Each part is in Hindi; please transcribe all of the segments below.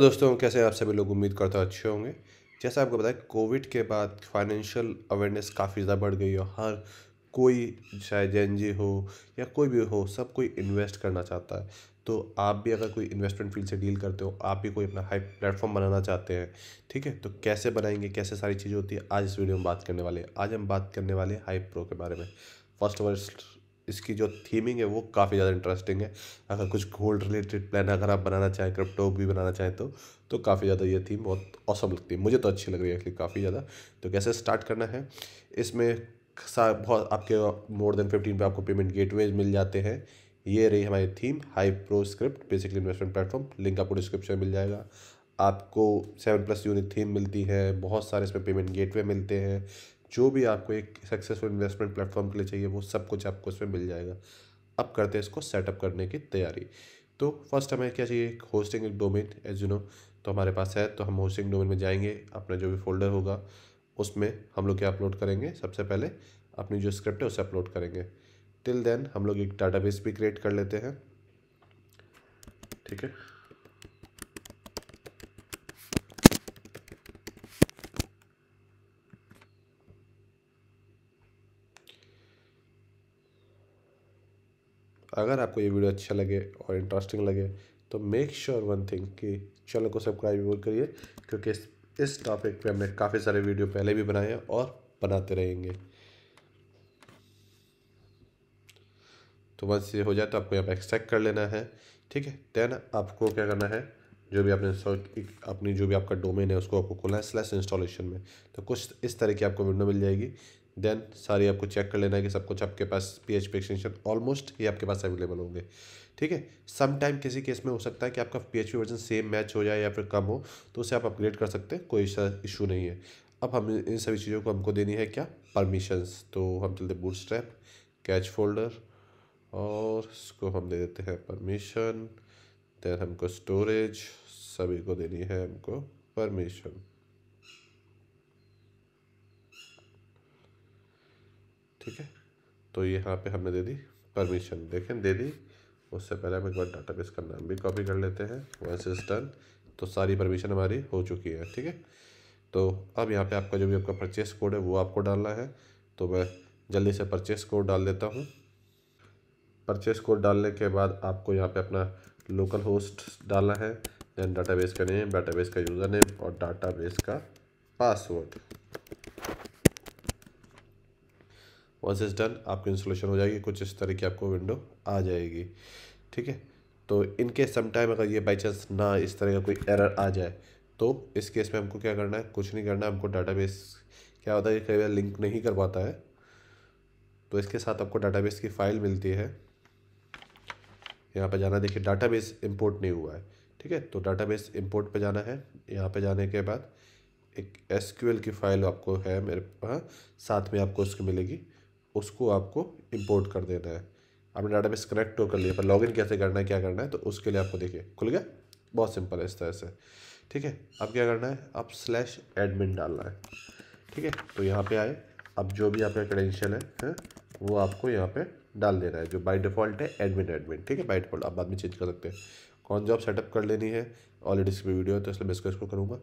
दोस्तों कैसे आप सभी लोग उम्मीद करता अच्छे होंगे जैसा आपको बताया कोविड के बाद फाइनेंशियल अवेयरनेस काफ़ी ज़्यादा बढ़ गई और हर कोई चाहे जे जी हो या कोई भी हो सब कोई इन्वेस्ट करना चाहता है तो आप भी अगर कोई इन्वेस्टमेंट फील्ड से डील करते हो आप भी कोई अपना हाई प्लेटफॉर्म बनाना चाहते हैं ठीक है तो कैसे बनाएंगे कैसे सारी चीज़ें होती है आज इस वीडियो में बात करने वाले आज हम बात करने वाले हाई प्रो के बारे में फर्स्ट ऑफ ऑल इसकी जो थीमिंग है वो काफ़ी ज़्यादा इंटरेस्टिंग है अगर कुछ गोल्ड रिलेटेड प्लान अगर आप बनाना चाहें क्रिप्टो भी बनाना चाहें तो तो काफ़ी ज़्यादा ये थीम बहुत औसम लगती है मुझे तो अच्छी लग रही है एक्चुअली काफ़ी ज़्यादा तो कैसे स्टार्ट करना है इसमें बहुत आपके मोर देन फिफ्टीन पे आपको पेमेंट गेट मिल जाते हैं ये रही हमारी theme high pro script basically investment platform link आपको डिस्क्रिप्शन मिल जाएगा आपको सेवन प्लस यूनिट थीम मिलती है बहुत सारे इसमें पेमेंट गेटवे मिलते हैं जो भी आपको एक सक्सेसफुल इन्वेस्टमेंट प्लेटफॉर्म के लिए चाहिए वो सब कुछ आपको उसमें मिल जाएगा अब करते हैं इसको सेटअप करने की तैयारी तो फर्स्ट हमें क्या चाहिए होस्टिंग एक डोमेन एज यू नो तो हमारे पास है तो हम होस्टिंग डोमेन में जाएंगे अपना जो भी फोल्डर होगा उसमें हम लोग क्या अपलोड करेंगे सबसे पहले अपनी जो स्क्रिप्ट है उसे अपलोड करेंगे टिल देन हम लोग एक डाटाबेस भी क्रिएट कर लेते हैं ठीक है अगर आपको ये वीडियो अच्छा लगे और इंटरेस्टिंग लगे तो मेक श्योर वन थिंग कि चैनल को सब्सक्राइब जरूर करिए क्योंकि इस इस टॉपिक पे हमने काफ़ी सारे वीडियो पहले भी बनाए हैं और बनाते रहेंगे तो बस ये हो जाए तो आपको यहाँ पर एक्सट्रैक्ट कर लेना है ठीक है देन आपको क्या करना है जो भी आपने अपनी जो भी आपका डोमेन है उसको आपको खोलना है स्लैश इंस्टॉलेशन में तो कुछ इस तरह की आपको विंडो मिल जाएगी देन सारी आपको चेक कर लेना है कि सब कुछ आपके पास P H P extension almost ये आपके पास अवेलेबल होंगे ठीक है सम टाइम किसी केस में हो सकता है कि आपका P H P version same match हो जाए या फिर कम हो तो उसे आप अपग्रेड कर सकते हैं कोई इशू नहीं है अब हम इन सभी चीज़ों को हमको देनी है क्या परमिशंस तो हम चलते बूट स्ट्रैप कैच फोल्डर और इसको हम दे देते हैं परमिशन देन हमको स्टोरेज सभी को देनी है हमको परमिशन ठीक है तो यहाँ पे हमने दे दी परमिशन देखें दे दी उससे पहले हम एक बार डाटा का नाम भी कॉपी कर लेते हैं वन सिक्स डन तो सारी परमिशन हमारी हो चुकी है ठीक है तो अब यहाँ पे आपका जो भी आपका परचेस कोड है वो आपको डालना है तो मैं जल्दी से परचेस कोड डाल देता हूँ परचेस कोड डालने के बाद आपको यहाँ पे अपना लोकल होस्ट डालना है देन डाटाबेस का नेम डाटाबेस का यूज़र नेम और डाटाबेस का पासवर्ड वंस इज डन आपकी इंस्टॉलेशन हो जाएगी कुछ इस तरह की आपको विंडो आ जाएगी ठीक है तो इनके सम टाइम अगर ये बाई चांस ना इस तरह का कोई एरर आ जाए तो इस केस में हमको क्या करना है कुछ नहीं करना है हमको बेस क्या होता है कई बार लिंक नहीं कर पाता है तो इसके साथ आपको डाटाबेस की फ़ाइल मिलती है यहाँ पर जाना देखिए डाटाबेस इंपोर्ट नहीं हुआ है ठीक है तो डाटाबेस इंपोर्ट पर जाना है यहाँ पर जाने के बाद एक एस की फ़ाइल आपको है मेरे हाँ साथ में आपको उसकी मिलेगी उसको आपको इम्पोर्ट कर देना है आपने डाटाबेस कनेक्ट तो कर लिया पर लॉगिन कैसे करना है क्या करना है तो उसके लिए आपको देखिए खुल गया बहुत सिंपल है इस तरह से ठीक है अब क्या करना है आप स्लैश एडमिन डालना है ठीक है तो यहाँ पे आए अब जो भी आपका क्रेडेंशियल है, है हाँ, वो आपको यहाँ पे डाल देना है जो बाय डिफ़ॉल्ट है एडमिन एडमिन ठीक है बाय डिफ़ॉल्ट आप बाद में चेंज कर सकते हैं कौन जॉब सेटअप कर लेनी है ऑलरेडी इसकी वीडियो है तो इसलिए मैं इसको इसको करूँगा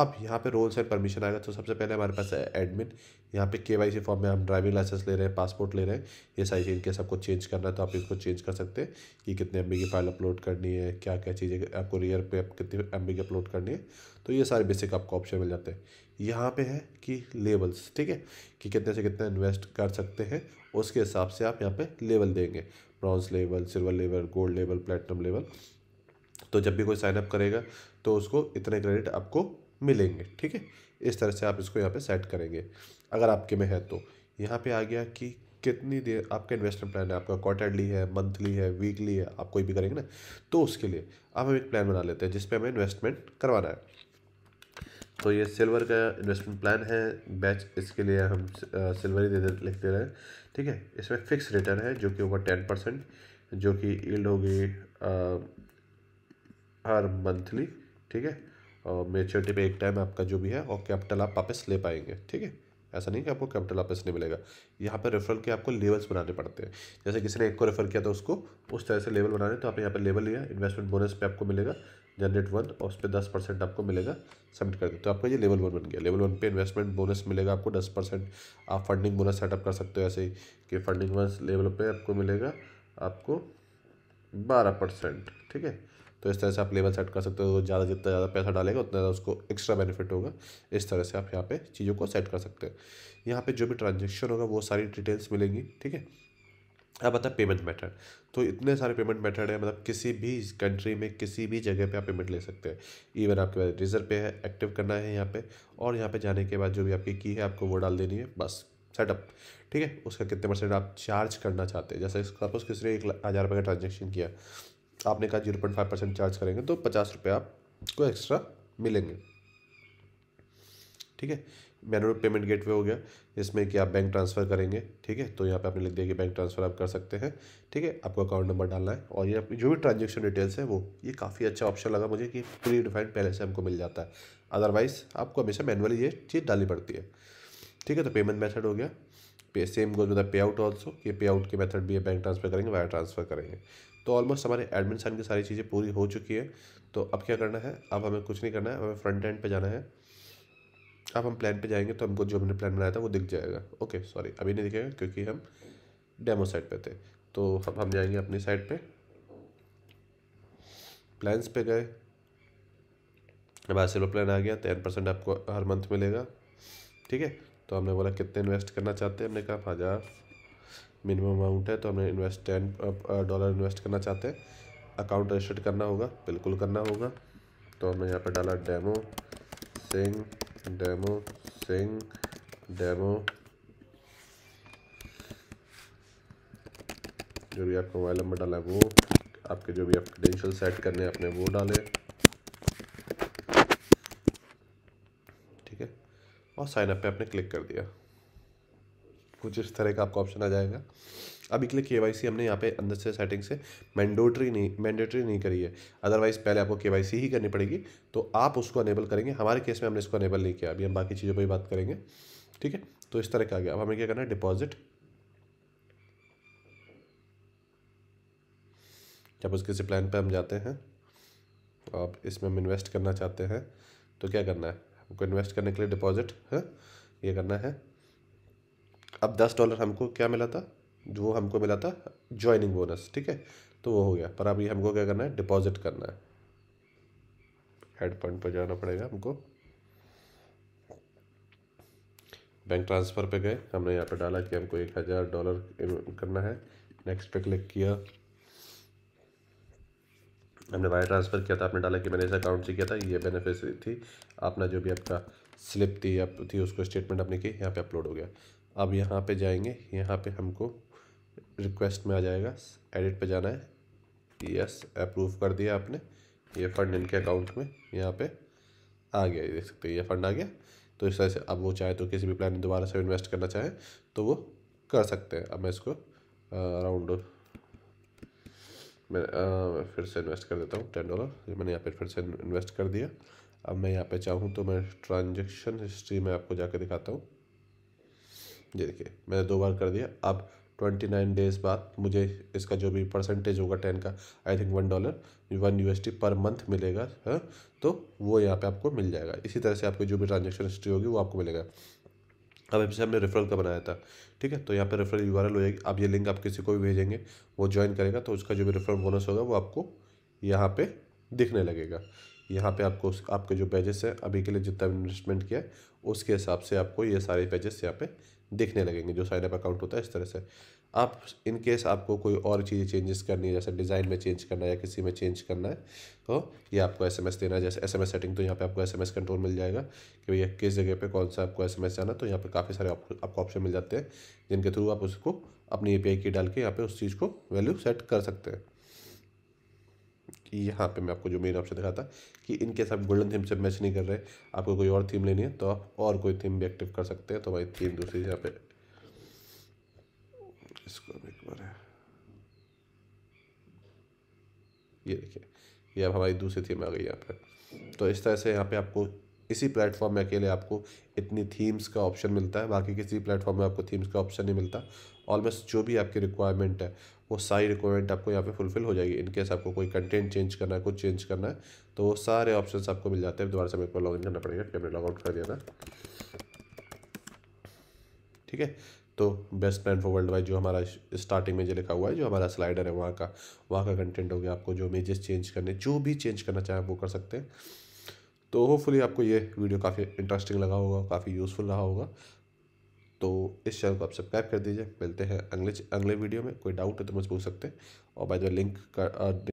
अब यहाँ पे रोल्स एंड परमिशन आएगा तो सबसे पहले हमारे पास है एडमिन यहाँ पे केवाईसी फॉर्म में हम ड्राइविंग लाइसेंस ले रहे हैं पासपोर्ट ले रहे हैं ये सारी चीज़ के सबको चेंज करना है तो आप इसको चेंज कर सकते हैं कि कितने एम की फाइल अपलोड करनी है क्या क्या चीज़ें आपको रियर पे आप कितनी एम की अपलोड करनी है तो ये सारे बेसिक आपको ऑप्शन मिल जाते हैं यहाँ पर है कि लेवल्स ठीक है कि कितने से कितना इन्वेस्ट कर सकते हैं उसके हिसाब से आप यहाँ पर लेवल देंगे bronze level silver level gold level platinum level तो जब भी कोई साइनअप करेगा तो उसको इतने क्रेडिट आपको मिलेंगे ठीक है इस तरह से आप इसको यहाँ पे सेट करेंगे अगर आपके में है तो यहाँ पे आ गया कि कितनी देर आपका इन्वेस्टमेंट प्लान है आपका क्वार्टरली है मंथली है वीकली है आप कोई भी करेंगे ना तो उसके लिए अब हम एक प्लान बना लेते हैं जिसपे हमें इन्वेस्टमेंट करवाना है तो ये सिल्वर का इन्वेस्टमेंट प्लान है बैच इसके लिए हम सिल्वर ही दे दे दे रहे ठीक है इसमें फिक्स रिटर्न है जो कि होगा टेन परसेंट जो कि ईल्ड होगी हर मंथली ठीक है मेच्योरिटी पे एक टाइम आपका जो भी है और कैपिटल आप वापस ले पाएंगे ठीक है ऐसा नहीं कि आपको कैपिटल वापस नहीं मिलेगा यहाँ पर रेफरल के आपको लेवल्स बनाने पड़ते हैं जैसे किसी ने एक को रेफर किया था तो उसको उस तरह से लेवल बनाने तो आपने यहाँ पर लेवल लिया इन्वेस्टमेंट बोनस पे आपको मिलेगा जनरेट वन और उस पर दस परसेंट आपको मिलेगा सबमिट कर दे तो आपका ये लेवल वन बन गया लेवल वन पे इन्वेस्टमेंट बोनस मिलेगा आपको दस परसेंट आप फंडिंग बोनस सेटअप कर सकते हो ऐसे ही कि फंडिंग वन लेवल पे आपको मिलेगा आपको बारह परसेंट ठीक है तो इस तरह से आप लेवल सेट कर सकते हो ज़्यादा जितना ज़्यादा पैसा डालेगा उतना ज़्यादा उसको एक्स्ट्रा बेनिफिट होगा इस तरह से आप यहाँ पे चीज़ों को सेट कर सकते हैं यहाँ पे जो भी ट्रांजेक्शन होगा वो सारी डिटेल्स मिलेंगी ठीक है अब आता है पेमेंट मेथड तो इतने सारे पेमेंट मेथड है मतलब किसी भी कंट्री में किसी भी जगह पे आप पेमेंट ले सकते हैं इवन आपके पास रिजर्व पे है एक्टिव करना है यहाँ पे और यहाँ पे जाने के बाद जो भी आपकी की है आपको वो डाल देनी है बस सेटअप ठीक है उसका कितने परसेंट आप चार्ज करना चाहते हैं जैसे सपोज किसी ने एक हज़ार रुपये का ट्रांजेक्शन किया आपने कहा zero point five percent charge करेंगे तो पचास रुपये आपको एक्स्ट्रा मिलेंगे ठीक है मैनुअल पेमेंट गेटवे हो गया जिसमें कि आप बैंक ट्रांसफ़र करेंगे ठीक है तो यहाँ पे आपने लिख दिया कि बैंक ट्रांसफ़र आप कर सकते हैं ठीक है आपको अकाउंट नंबर डालना है और ये जो भी ट्रांजेक्शन डिटेल्स है वो ये काफ़ी अच्छा ऑप्शन लगा मुझे कि प्री डिफाइंड पहले से हमको मिल जाता है अदरवाइज़ आपको हमेशा मैनुअली ये चीज़ डालनी पड़ती है ठीक है तो पेमेंट मैथड हो गया पे same goes with pay out also ये पे आउट के मेथड भी है बैंक ट्रांसफर करेंगे वायर ट्रांसफर करेंगे तो ऑलमोस्ट हमारे एडमिन साइन की सारी चीज़ें पूरी हो चुकी है तो अब क्या करना है अब हमें कुछ नहीं करना है हमें फ्रंट एंड पे जाना है अब हम प्लान पे जाएंगे तो हमको जो हमने प्लान बनाया था वो दिख जाएगा ओके सॉरी अभी नहीं दिखेगा क्योंकि हम डेमो साइट पे थे तो अब हम जाएंगे अपनी साइट पे प्लान्स पे गए हमारा सिलो प्लान आ गया टेन परसेंट आपको हर मंथ मिलेगा ठीक है तो हमने बोला कितने इन्वेस्ट करना चाहते हैं हमने कहा हजार मिनिमम अमाउंट है तो हमें इन्वेस्ट टेन डॉलर इन्वेस्ट करना चाहते हैं अकाउंट रजिस्टर्ड करना होगा बिल्कुल करना होगा तो हमने यहाँ पर डाला demo Singh demo Singh demo जो भी आपका मोबाइल नंबर डाला है वो आपके जो भी आप क्रेडेंशियल सेट करने हैं आपने वो डाले ठीक है और साइनअप पे आपने क्लिक कर दिया कुछ इस तरह का आपका ऑप्शन आ जाएगा अभी के लिए के हमने यहाँ पे अंदर से सेटिंग से मैंडोटरी नहीं मैंडेटरी नहीं करी है अदरवाइज़ पहले आपको के ही करनी पड़ेगी तो आप उसको अनेबल करेंगे हमारे केस में हमने इसको अनेबल नहीं किया अभी हम बाकी चीज़ों पर बात करेंगे ठीक है तो इस तरह का आ गया अब हमें क्या करना है डिपॉजिट जब उस किसी प्लान पर हम जाते हैं तो आप इसमें हम इन्वेस्ट करना चाहते हैं तो क्या करना है हमको इन्वेस्ट करने के लिए डिपॉजिट है हाँ? ये करना है अब दस डॉलर हमको क्या मिला था वो हमको मिला था ज्वाइनिंग बोनस ठीक है तो वो हो गया पर अभी हमको क्या करना है डिपॉजिट करना है हेड पॉइंट पर जाना पड़ेगा हमको बैंक ट्रांसफ़र पे गए हमने यहाँ पे डाला कि हमको एक हज़ार डॉलर करना है नेक्स्ट पे क्लिक किया हमने वायर ट्रांसफ़र किया था आपने डाला कि मैंने इस अकाउंट से किया था ये बेनिफिशरी थी अपना जो भी आपका स्लिप थी या थी उसको स्टेटमेंट आपने की यहाँ पे अपलोड हो गया अब यहाँ पे जाएंगे यहाँ पे हमको रिक्वेस्ट में आ जाएगा एडिट पे जाना है यस अप्रूव कर दिया आपने ये फ़ंड इनके अकाउंट में यहाँ पे आ गया ये देख सकते हैं ये फ़ंड आ गया तो इस तरह से अब वो चाहे तो किसी भी प्लान में दोबारा से इन्वेस्ट करना चाहें तो वो कर सकते हैं अब मैं इसको अराउंड मैं फिर से इन्वेस्ट कर देता हूँ टेन डॉलर मैंने यहाँ पर फिर से इन्वेस्ट कर दिया अब मैं यहाँ पे चाहूँ तो मैं ट्रांजेक्शन हिस्ट्री में आपको जाकर दिखाता हूँ ये देखिए मैंने दो बार कर दिया अब ट्वेंटी नाइन डेज बाद मुझे इसका जो भी परसेंटेज होगा टेन का I think one dollar one you per month मिलेगा है हाँ? तो वो यहाँ पे आपको मिल जाएगा इसी तरह से आपकी जो भी ट्रांजेक्शन हिस्ट्री होगी वो आपको मिलेगा अब जैसे हमने रेफरल का बनाया था ठीक है तो यहाँ पे रेफरल यू हो जाएगी आप ये लिंक आप किसी को भी भेजेंगे वो ज्वाइन करेगा तो उसका जो भी रेफरल बोनस होगा वो आपको यहाँ पे दिखने लगेगा यहाँ पे आपको आपके जो पेजेस हैं अभी के लिए जितना इन्वेस्टमेंट किया है उसके हिसाब से आपको ये सारे पेजेस यहाँ पे दिखने लगेंगे जो साइनअप अकाउंट होता है इस तरह से आप इन केस आपको कोई और चीज़ें चेंजेस करनी है जैसे डिज़ाइन में चेंज करना है या किसी में चेंज करना है तो ये आपको एसएमएस देना है जैसे एसएमएस सेटिंग तो यहाँ पे आपको एसएमएस कंट्रोल मिल जाएगा कि भैया किस जगह पे कौन सा आपको एसएमएस जाना तो यहाँ पे काफ़ी सारे आपको ऑप्शन मिल जाते हैं जिनके थ्रू आप उसको अपनी ए की डाल के यहाँ पर उस चीज़ को वैल्यू सेट कर सकते हैं कि यहाँ पे मैं आपको जो मेन ऑप्शन दिखाता कि इनके साथ गोल्डन थीम से मैच नहीं कर रहे आपको कोई और थीम लेनी है तो आप और कोई थीम भी एक्टिव कर सकते हैं तो भाई थीम दूसरी यहाँ पे इसको एक बार ये देखिए ये अब हमारी दूसरी थीम आ गई यहाँ पर तो इस तरह से यहाँ पे आपको इसी प्लेटफॉर्म में अकेले आपको इतनी थीम्स का ऑप्शन मिलता है बाकी किसी प्लेटफॉर्म में आपको थीम्स का ऑप्शन नहीं मिलता ऑलमोस्ट जो भी आपकी रिक्वायरमेंट है वो सारी रिक्वायरमेंट आपको यहाँ पे फुलफिल हो जाएगी इनकेस आपको कोई कंटेंट चेंज करना है कुछ चेंज करना है तो वो सारे ऑप्शन आपको मिल जाते हैं दोबारा से मेरे को लॉगिन करना पड़ेगा कैमरे लॉगआउट कर देना ठीक है तो best plan for world wide जो हमारा स्टार्टिंग में जो लिखा हुआ है जो हमारा स्लाइडर है वहाँ का वहाँ का कंटेंट हो गया आपको जो इमेजेस चेंज करने जो भी चेंज करना चाहें आप वो कर सकते हैं तो होपफुली आपको ये वीडियो काफ़ी इंटरेस्टिंग लगा होगा काफ़ी यूज़फुल रहा होगा तो इस चैनल को आप सब्सक्राइब कर दीजिए मिलते हैं अगले अगले वीडियो में कोई डाउट है तो मुझे पूछ सकते हैं और बाय द लिंक का